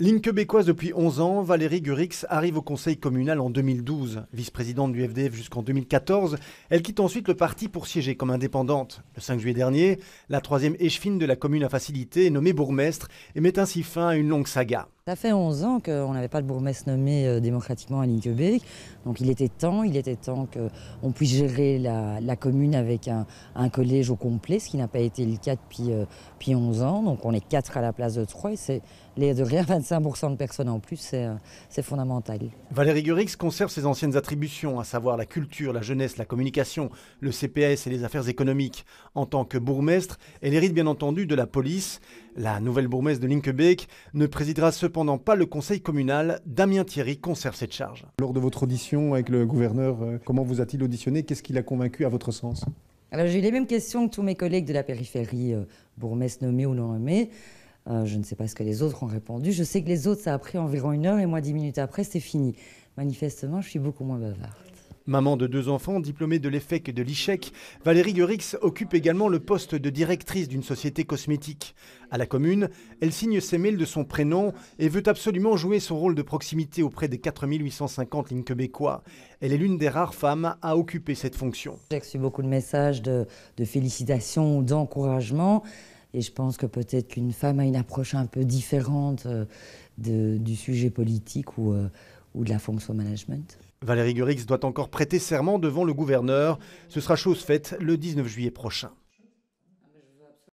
Ligne québécoise depuis 11 ans, Valérie Gurix arrive au conseil communal en 2012. Vice-présidente du FDF jusqu'en 2014, elle quitte ensuite le parti pour siéger comme indépendante. Le 5 juillet dernier, la troisième échevine de la commune a facilité, nommée bourgmestre, et met ainsi fin à une longue saga. Ça fait 11 ans qu'on n'avait pas de bourgmestre nommé euh, démocratiquement à Linkebeek. Donc il était temps, il était temps qu'on puisse gérer la, commune avec un, collège au complet, ce qui n'a pas été le cas depuis, 11 euh, ans. Donc on est 4 à la place de 3 et c'est les de rien 25% de personnes en plus, c'est, euh, c'est fondamental. Valérie Gurix conserve ses anciennes attributions, à savoir la culture, la jeunesse, la communication, le CPS et les affaires économiques. En tant que bourgmestre, elle hérite bien entendu de la police, la nouvelle bourgmestre de Linkebeek ne présidera cependant pas le conseil communal. Damien Thierry conserve cette charge. Lors de votre audition avec le gouverneur, euh, comment vous a-t-il auditionné Qu'est-ce qu'il a convaincu à votre sens j'ai eu les mêmes questions que tous mes collègues de la périphérie, bourgmesse euh, bourgmestre nommé ou non nommé. Euh, je ne sais pas ce que les autres ont répondu. Je sais que les autres, ça a pris environ une heure et moi, dix minutes après, c'est fini. Manifestement, je suis beaucoup moins bavard. Maman de deux enfants, diplômée de l'EFEC et de l'ICHEC, e Valérie gorix occupe également le poste de directrice d'une société cosmétique. À la commune, elle signe ses mails de son prénom et veut absolument jouer son rôle de proximité auprès des 4850 lignes québécoises. Elle est l'une des rares femmes à occuper cette fonction. J'ai reçu beaucoup de messages de, félicitations ou d'encouragement. Et je pense que peut-être qu'une femme a une approche un peu différente euh, du sujet politique ou... Euh, ou de la fonction management. Valérie Gurix doit encore prêter serment devant le gouverneur. Ce sera chose faite le 19 juillet prochain.